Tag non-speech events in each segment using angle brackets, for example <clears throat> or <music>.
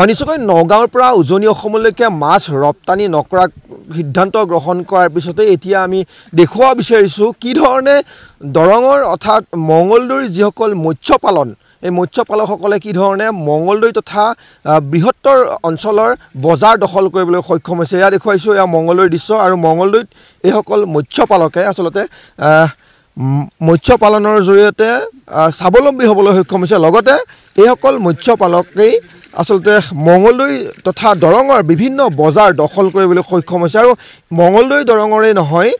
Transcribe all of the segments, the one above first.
অঁ নিশ্চয়কৈ নগাঁৱৰ পৰা উজনি অসমলৈকে মাছ ৰপ্তানি নকৰা সিদ্ধান্ত গ্ৰহণ কৰাৰ পিছতে এতিয়া আমি দেখুৱাব বিচাৰিছোঁ কি ধৰণে দৰঙৰ অৰ্থাৎ মঙলদৈৰ যিসকল মৎস্য পালন এই মৎস্য পালকসকলে কি ধৰণে মঙলদৈ তথা বৃহত্তৰ অঞ্চলৰ বজাৰ দখল কৰিবলৈ সক্ষম হৈছে এয়া দেখুৱাইছোঁ এয়া মঙলদৈৰ দৃশ্য আৰু মঙলদৈত এইসকল মৎস্য পালকে আচলতে মৎস্য পালনৰ জৰিয়তে স্বাৱলম্বী হ'বলৈ সক্ষম হৈছে লগতে এইসকল মৎস্য পালকেই আচলতে মঙলদৈ তথা দৰঙৰ বিভিন্ন বজাৰ দখল কৰিবলৈ সক্ষম হৈছে আৰু মঙলদৈ দৰঙৰে নহয়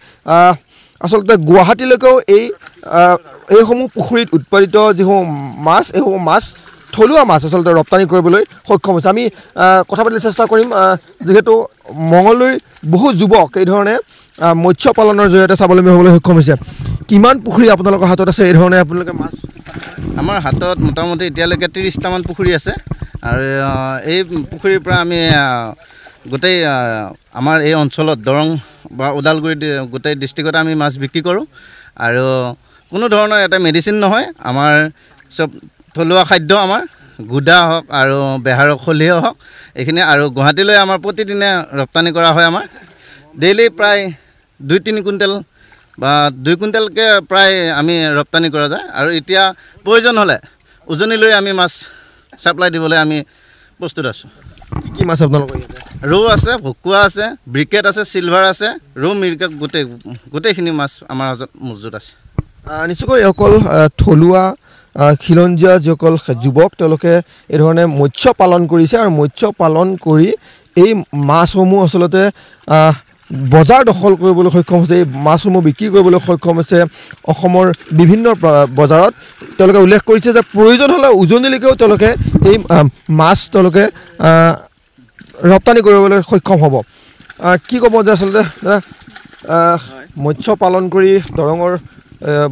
আচলতে গুৱাহাটীলৈকেও এই এইসমূহ পুখুৰীত উৎপাদিত যিসমূহ মাছ এইসমূহ মাছ থলুৱা মাছ আচলতে ৰপ্তানি কৰিবলৈ সক্ষম হৈছে আমি কথা পাতিবলৈ চেষ্টা কৰিম যিহেতু মঙলদৈ বহু যুৱক এইধৰণে মৎস্য পালনৰ জৰিয়তে স্বাৱলম্বী হ'বলৈ সক্ষম হৈছে কিমান পুখুৰী আপোনালোকৰ হাতত আছে এই ধৰণে আপোনালোকে মাছ আমাৰ হাতত মোটামুটি এতিয়ালৈকে ত্ৰিছটামান পুখুৰী আছে আৰু এই পুখুৰীৰ পৰা আমি গোটেই আমাৰ এই অঞ্চলত দৰং বা ওদালগুৰি গোটেই ডিষ্ট্ৰিক্টতে আমি মাছ বিক্ৰী কৰোঁ আৰু কোনো ধৰণৰ এটা মেডিচিন নহয় আমাৰ চব থলুৱা খাদ্য আমাৰ গুদা হওক আৰু বেহাৰৰ খলিহে হওক এইখিনি আৰু গুৱাহাটীলৈ আমাৰ প্ৰতিদিনে ৰপ্তানি কৰা হয় আমাৰ ডেইলি প্ৰায় দুই তিনি কুইণ্টেল বা দুই কুইণ্টেলকৈ প্ৰায় আমি ৰপ্তানি কৰা যায় আৰু এতিয়া প্ৰয়োজন হ'লে উজনিলৈ আমি মাছ চাপ্লাই দিবলৈ আমি প্ৰস্তুত আছোঁ কি কি মাছ আপোনালোকৰ ৰৌ আছে ভকুৱা আছে ব্ৰিকেট আছে চিলভাৰ আছে ৰৌ মিৰিকা গোটেই গোটেইখিনি মাছ আমাৰ মাজত মজুত আছে নিশ্চয়কৈ অকল থলুৱা খিলঞ্জীয়া যিসকল যুৱক তেওঁলোকে এইধৰণে মৎস্য পালন কৰিছে আৰু মৎস্য পালন কৰি এই মাছসমূহ আচলতে বজাৰ দখল কৰিবলৈ সক্ষম হৈছে এই মাছসমূহ বিক্ৰী কৰিবলৈ সক্ষম হৈছে অসমৰ বিভিন্ন বজাৰত তেওঁলোকে উল্লেখ কৰিছে যে প্ৰয়োজন হ'লে উজনিলৈকেও তেওঁলোকে এই মাছ তেওঁলোকে ৰপ্তানি কৰিবলৈ সক্ষম হ'ব কি ক'ব যে আচলতে মৎস্য পালন কৰি দৰঙৰ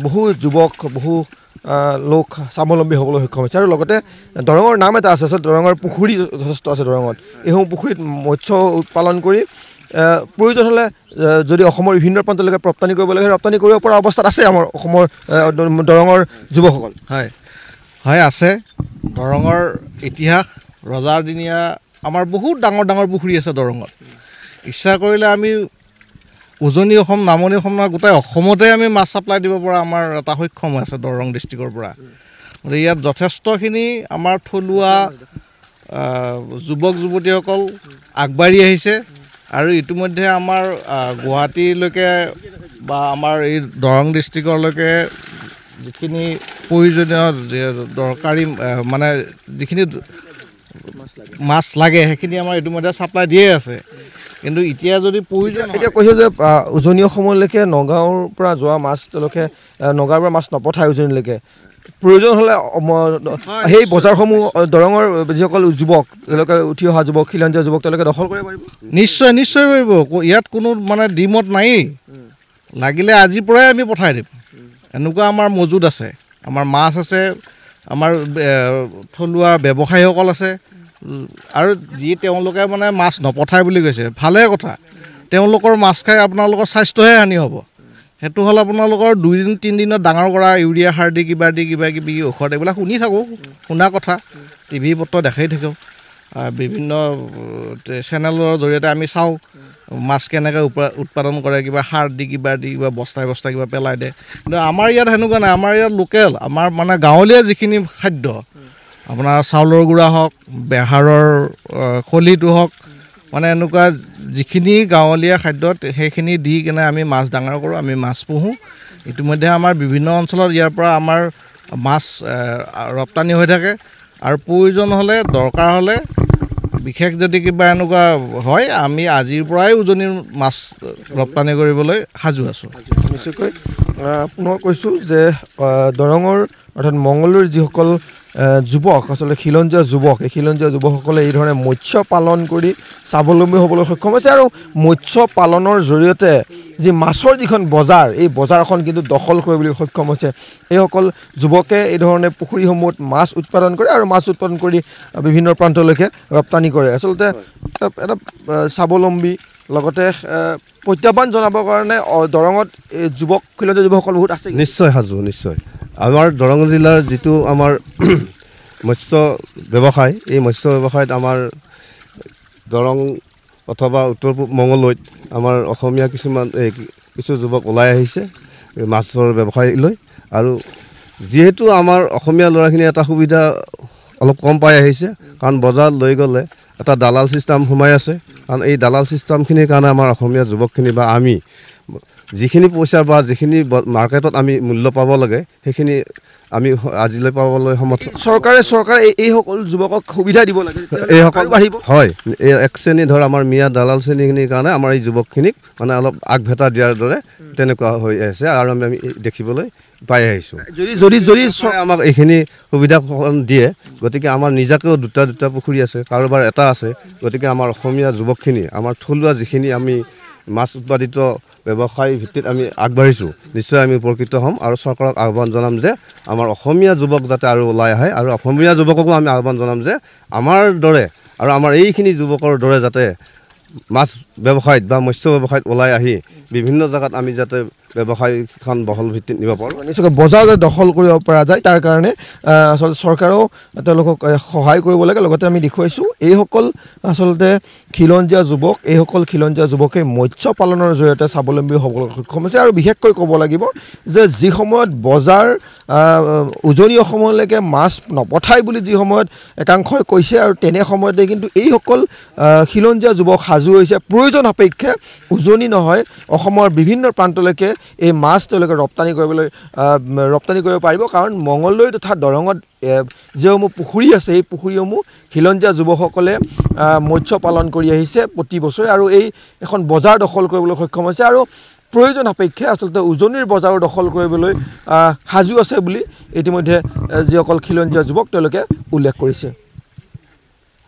বহু যুৱক বহু লোক স্বাৱলম্বী হ'বলৈ সক্ষম হৈছে আৰু লগতে দৰঙৰ নাম এটা আছে আচলতে দৰঙৰ পুখুৰী যথেষ্ট আছে দৰঙত এইসমূহ পুখুৰীত মৎস্য উৎপাদন কৰি প্ৰয়োজন হ'লে যদি অসমৰ বিভিন্ন প্ৰান্তলৈকে ৰপ্তানি কৰিব লাগে সেই ৰপ্তানি কৰিব পৰা অৱস্থাত আছে আমাৰ অসমৰ দৰঙৰ যুৱকসকল হয় হয় আছে দৰঙৰ ইতিহাস ৰজাৰ দিনীয়া আমাৰ বহুত ডাঙৰ ডাঙৰ পুখুৰী আছে দৰঙত ইচ্ছা কৰিলে আমি উজনি অসম নামনি অসম নহয় গোটেই অসমতে আমি মাছ চাপ্লাই দিব পৰা আমাৰ এটা সক্ষম আছে দৰং ডিষ্ট্ৰিক্টৰ পৰা গতিকে ইয়াত যথেষ্টখিনি আমাৰ থলুৱা যুৱক যুৱতীসকল আগবাঢ়ি আহিছে আৰু ইতিমধ্যে আমাৰ গুৱাহাটীলৈকে বা আমাৰ এই দৰং ডিষ্ট্ৰিক্টলৈকে যিখিনি প্ৰয়োজনীয় দৰকাৰী মানে যিখিনি মাছ লাগে সেইখিনি আমাৰ ইতিমধ্যে চাপ্লাই দিয়ে আছে কিন্তু এতিয়া যদি প্ৰয়োজন এতিয়া কৈছে যে উজনি অসমলৈকে নগাঁৱৰ পৰা যোৱা মাছ তেওঁলোকে নগাঁৱৰ পৰা মাছ নপঠায় উজনিলৈকে প্ৰয়োজন হ'লে সেই বজাৰসমূহ দৰঙৰ যিসকল যুৱক তেওঁলোকে উঠি অহা যুৱক খিলঞ্জীয়া যুৱক তেওঁলোকে দখল কৰিব পাৰিব নিশ্চয় নিশ্চয় পাৰিব ইয়াত কোনো মানে ডিমত নায়েই লাগিলে আজিৰ পৰাই আমি পঠাই দিম এনেকুৱা আমাৰ মজুত আছে আমাৰ মাছ আছে আমাৰ থলুৱা ব্যৱসায়ীসকল আছে আৰু যি তেওঁলোকে মানে মাছ নপঠায় বুলি কৈছে ভালে কথা তেওঁলোকৰ মাছ খাই আপোনালোকৰ স্বাস্থ্যহে হানি হ'ব সেইটো হ'ল আপোনালোকৰ দুইদিন তিনিদিনত ডাঙৰ কৰা ইউৰিয়া সাৰ দি কিবা দি কিবা কিবি ঔষধ এইবিলাক শুনি থাকোঁ শুনা কথা টিভি পত্ৰ দেখাই থাকোঁ বিভিন্ন চেনেলৰ জৰিয়তে আমি চাওঁ মাছ কেনেকৈ উৎপাদন কৰে কিবা সাৰ দি কিবা দি কিবা বস্তাই বস্তাই কিবা পেলাই দিয়ে কিন্তু আমাৰ ইয়াত সেনেকুৱা নাই আমাৰ ইয়াত লোকেল আমাৰ মানে গাঁৱলীয়া যিখিনি খাদ্য আপোনাৰ চাউলৰ গুড়া হওক বেহাৰৰ খলিটো হওক মানে এনেকুৱা যিখিনি গাঁৱলীয়া খাদ্যত সেইখিনি দি কিনে আমি মাছ ডাঙৰ কৰোঁ আমি মাছ পোহোঁ ইতিমধ্যে আমাৰ বিভিন্ন অঞ্চলত ইয়াৰ পৰা আমাৰ মাছ ৰপ্তানি হৈ থাকে আৰু প্ৰয়োজন হ'লে দৰকাৰ হ'লে বিশেষ যদি কিবা এনেকুৱা হয় আমি আজিৰ পৰাই উজনিৰ মাছ ৰপ্তানি কৰিবলৈ সাজু আছোঁ নিশ্চয়কৈ পুনৰ কৈছোঁ যে দৰঙৰ অৰ্থাৎ মংগলদৈৰ যিসকল যুৱক আচলতে খিলঞ্জীয়া যুৱক এই খিলঞ্জীয়া যুৱকসকলে এইধৰণে মৎস্য পালন কৰি স্বাৱলম্বী হ'বলৈ সক্ষম হৈছে আৰু মৎস্য পালনৰ জৰিয়তে যি মাছৰ যিখন বজাৰ এই বজাৰখন কিন্তু দখল কৰিবলৈ সক্ষম হৈছে এইসকল যুৱকে এই ধৰণে পুখুৰীসমূহত মাছ উৎপাদন কৰে আৰু মাছ উৎপাদন কৰি বিভিন্ন প্ৰান্তলৈকে ৰপ্তানি কৰে আচলতে এটা স্বাৱলম্বী লগতে প্ৰত্যাহ্বান জনাবৰ কাৰণে দৰঙত যুৱক খিলঞ্জীয়া যুৱকসকল বহুত আছে নিশ্চয় সাজু নিশ্চয় আমাৰ দৰং জিলাৰ যিটো আমাৰ <clears throat> মৎস্য ব্যৱসায় এই মৎস্য ব্যৱসায়ত আমাৰ দৰং অথবা উত্তৰ পূব মঙলৈত আমাৰ অসমীয়া কিছুমান এই কিছু যুৱক ওলাই আহিছে মাছৰ ব্যৱসায়লৈ আৰু যিহেতু আমাৰ অসমীয়া ল'ৰাখিনি এটা সুবিধা অলপ কম পাই আহিছে কাৰণ বজাৰ লৈ গ'লে এটা দালাল ছিষ্টেম সোমাই আছে কাৰণ এই দালাল ছিষ্টেমখিনিৰ কাৰণে আমাৰ অসমীয়া যুৱকখিনি বা আমি যিখিনি পইচা বা যিখিনি মাৰ্কেটত আমি মূল্য পাব লাগে সেইখিনি আমি আজিলৈ পাবলৈ সমৰ্থ চৰকাৰে চৰকাৰে এই এইসকল যুৱকক সুবিধা দিব লাগে এইসকল বাঢ়িব হয় এই এক শ্ৰেণী ধৰ আমাৰ মিয়া দালাল শ্ৰেণীখিনিৰ কাৰণে আমাৰ এই যুৱকখিনিক মানে অলপ আগভেটা দিয়াৰ দৰে তেনেকুৱা হৈ আছে আৰু আমি আমি দেখিবলৈ পাই আহিছোঁ যদি যদি যদি আমাক এইখিনি সুবিধাখন দিয়ে গতিকে আমাৰ নিজাকৈও দুটা দুটা পুখুৰী আছে কাৰোবাৰ এটা আছে গতিকে আমাৰ অসমীয়া যুৱকখিনি আমাৰ থলুৱা যিখিনি আমি মাছ উৎপাদিত ব্যৱসায় ভিত্তিত আমি আগবাঢ়িছোঁ নিশ্চয় আমি উপকৃত হ'ম আৰু চৰকাৰক আহ্বান জনাম যে আমাৰ অসমীয়া যুৱক যাতে আৰু ওলাই আহে আৰু অসমীয়া যুৱককো আমি আহ্বান জনাম যে আমাৰ দৰে আৰু আমাৰ এইখিনি যুৱকৰ দৰে যাতে মাছ ব্যৱসায়ত বা মৎস্য ব্যৱসায়ত ওলাই আহি বিভিন্ন জেগাত আমি যাতে ব্যৱসায়খন বহল ভিত্তিত নিব পাৰোঁ নিশ্চয় বজাৰ দখল কৰিব পৰা যায় তাৰ কাৰণে আচলতে চৰকাৰেও তেওঁলোকক সহায় কৰিব লাগে লগতে আমি দেখুৱাইছোঁ এইসকল আচলতে খিলঞ্জীয়া যুৱক এইসকল খিলঞ্জীয়া যুৱকে মৎস্য পালনৰ জৰিয়তে স্বাৱলম্বী হ'বলৈ সক্ষম হৈছে আৰু বিশেষকৈ ক'ব লাগিব যে যি সময়ত বজাৰ উজনি অসমলৈকে মাছ নপঠায় বুলি যি সময়ত একাংশই কৈছে আৰু তেনে সময়তে কিন্তু এইসকল খিলঞ্জীয়া যুৱক সাজু হৈছে প্ৰয়োজন সাপেক্ষে উজনি নহয় অসমৰ বিভিন্ন প্ৰান্তলৈকে এই মাছ তেওঁলোকে ৰপ্তানি কৰিবলৈ ৰপ্তানি কৰিব পাৰিব কাৰণ মঙলদৈ তথা দৰঙত যিসমূহ পুখুৰী আছে এই পুখুৰীসমূহ খিলঞ্জীয়া যুৱকসকলে মৎস্য পালন কৰি আহিছে প্ৰতি বছৰে আৰু এই এখন বজাৰ দখল কৰিবলৈ সক্ষম হৈছে আৰু প্ৰয়োজন সাপেক্ষে আচলতে উজনিৰ বজাৰো দখল কৰিবলৈ সাজু আছে বুলি ইতিমধ্যে যিসকল খিলঞ্জীয়া যুৱক তেওঁলোকে উল্লেখ কৰিছে